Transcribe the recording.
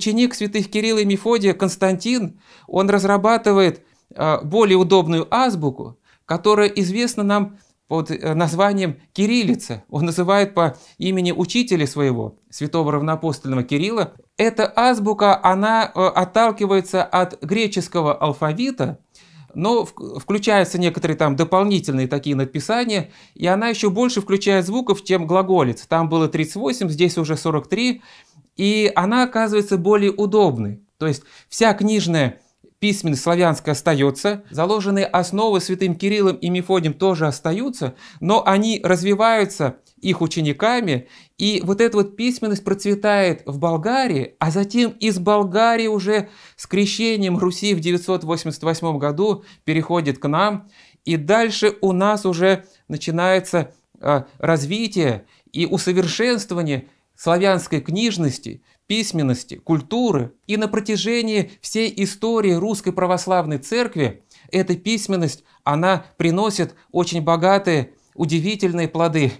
Ученик святых Кирилла и Мефодия Константин, он разрабатывает а, более удобную азбуку, которая известна нам под э, названием «Кириллица». Он называет по имени учителя своего, святого равноапостольного Кирилла. Эта азбука, она э, отталкивается от греческого алфавита – но включаются некоторые там дополнительные такие надписания, и она еще больше включает звуков, чем глаголиц. Там было 38, здесь уже 43, и она оказывается более удобной. То есть вся книжная письменность славянская остается, заложенные основы святым Кириллом и Мефодием тоже остаются, но они развиваются их учениками. И вот эта вот письменность процветает в Болгарии, а затем из Болгарии уже с крещением Руси в 988 году переходит к нам. И дальше у нас уже начинается а, развитие и усовершенствование славянской книжности, письменности, культуры. И на протяжении всей истории Русской Православной Церкви эта письменность, она приносит очень богатые, удивительные плоды.